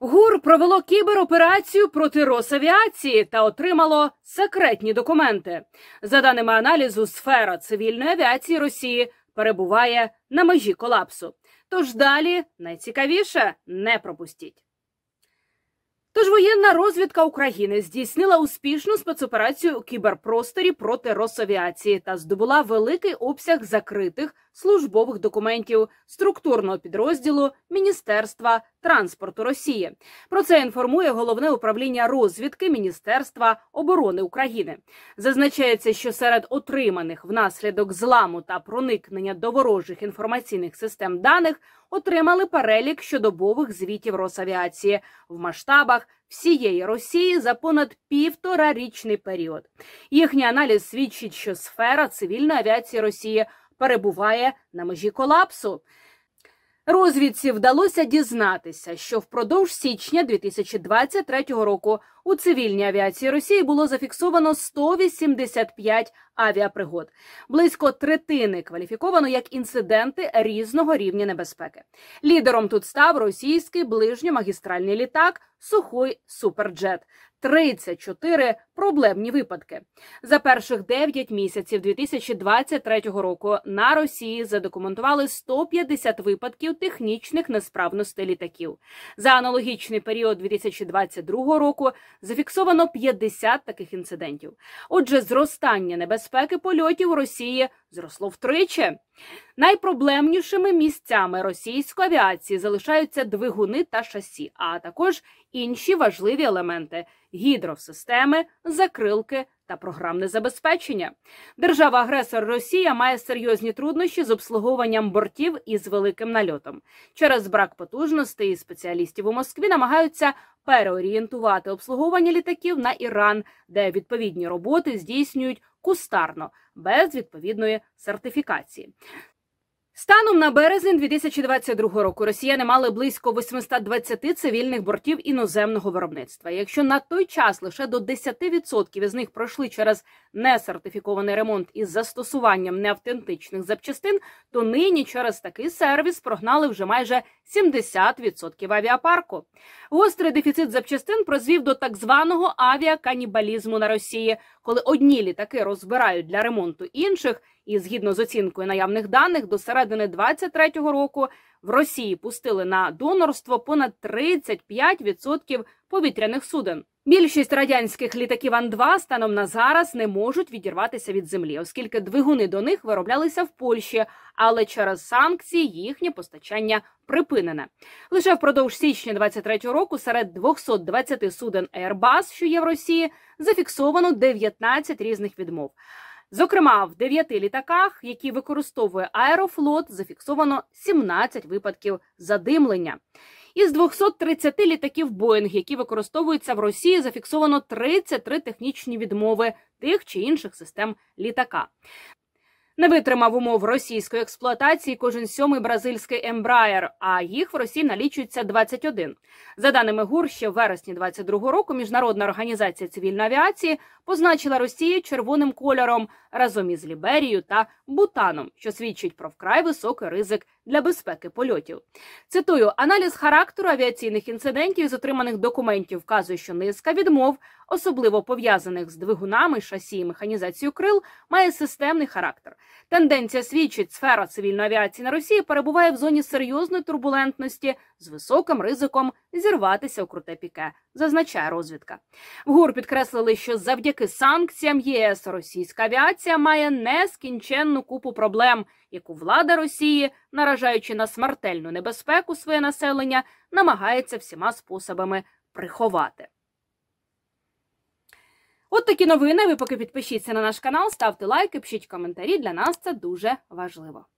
ГУР провело кібероперацію проти Росавіації та отримало секретні документи. За даними аналізу, сфера цивільної авіації Росії перебуває на межі колапсу. Тож далі найцікавіше не пропустіть. Тож воєнна розвідка України здійснила успішну спецоперацію у кіберпросторі проти Росавіації та здобула великий обсяг закритих службових документів структурного підрозділу Міністерства транспорту Росії. Про це інформує головне управління розвідки Міністерства оборони України. Зазначається, що серед отриманих внаслідок зламу та проникнення до ворожих інформаційних систем даних отримали перелік щодобових звітів Росавіації в масштабах. Всієї Росії за понад півторарічний період їхній аналіз свідчить, що сфера цивільної авіації Росії перебуває на межі колапсу. Розвідці вдалося дізнатися, що впродовж січня 2023 року у цивільній авіації Росії було зафіксовано 185 авіапригод. Близько третини кваліфіковано як інциденти різного рівня небезпеки. Лідером тут став російський ближньомагістральний літак Сухой Суперджет. 34 проблемні випадки за перших 9 місяців 2023 року на Росії задокументували 150 випадків технічних несправностей літаків. За аналогічний період 2022 року зафіксовано 50 таких інцидентів. Отже, зростання небезпеки польотів Росії зросло втричі. Найпроблемнішими місцями російської авіації залишаються двигуни та шасі, а також інші важливі елементи гідросистеми, закрилки та програмне забезпечення. Держава-агресор Росія має серйозні труднощі з обслуговуванням бортів із великим нальотом. Через брак потужностей спеціалістів у Москві намагаються переорієнтувати обслуговування літаків на Іран, де відповідні роботи здійснюють кустарно без відповідної сертифікації. Станом на березень 2022 року росіяни мали близько 820 цивільних бортів іноземного виробництва. Якщо на той час лише до 10% із них пройшли через несертифікований ремонт із застосуванням неавтентичних запчастин, то нині через такий сервіс прогнали вже майже 70% авіапарку. Гострий дефіцит запчастин прозвів до так званого авіаканібалізму на Росії, коли одні літаки розбирають для ремонту інших. І згідно з оцінкою наявних даних, до середини 2023 року в Росії пустили на донорство понад 35% повітряних суден. Більшість радянських літаків Ан-2 станом на зараз не можуть відірватися від землі, оскільки двигуни до них вироблялися в Польщі, але через санкції їхнє постачання припинене. Лише впродовж січня 23-го року серед 220 суден Airbus, що є в Росії, зафіксовано 19 різних відмов. Зокрема, в 9 літаках, які використовує аерофлот, зафіксовано 17 випадків задимлення. Із 230 літаків Боїнг, які використовуються в Росії, зафіксовано 33 технічні відмови тих чи інших систем літака. Не витримав умов російської експлуатації кожен сьомий бразильський ембраєр, а їх в Росії налічується 21. За даними ГУР, ще в вересні 22-го року міжнародна організація цивільної авіації позначила Росію червоним кольором разом із Ліберією та Бутаном, що свідчить про вкрай високий ризик для безпеки польотів. Цитую аналіз характеру авіаційних інцидентів з отриманих документів вказує, що низка відмов, особливо пов'язаних з двигунами, шасі і механізацією крил, має системний характер. Тенденція свідчить, сфера цивільної авіації на Росії перебуває в зоні серйозної турбулентності з високим ризиком зірватися у круте піке. Зазначає розвідка. В ГУР підкреслили, що завдяки санкціям ЄС російська авіація має нескінченну купу проблем, яку влада Росії наражає наражаючи на смертельну небезпеку своє населення, намагається всіма способами приховати. От такі новини. Ви поки підпишіться на наш канал, ставте лайки, пишіть коментарі. Для нас це дуже важливо.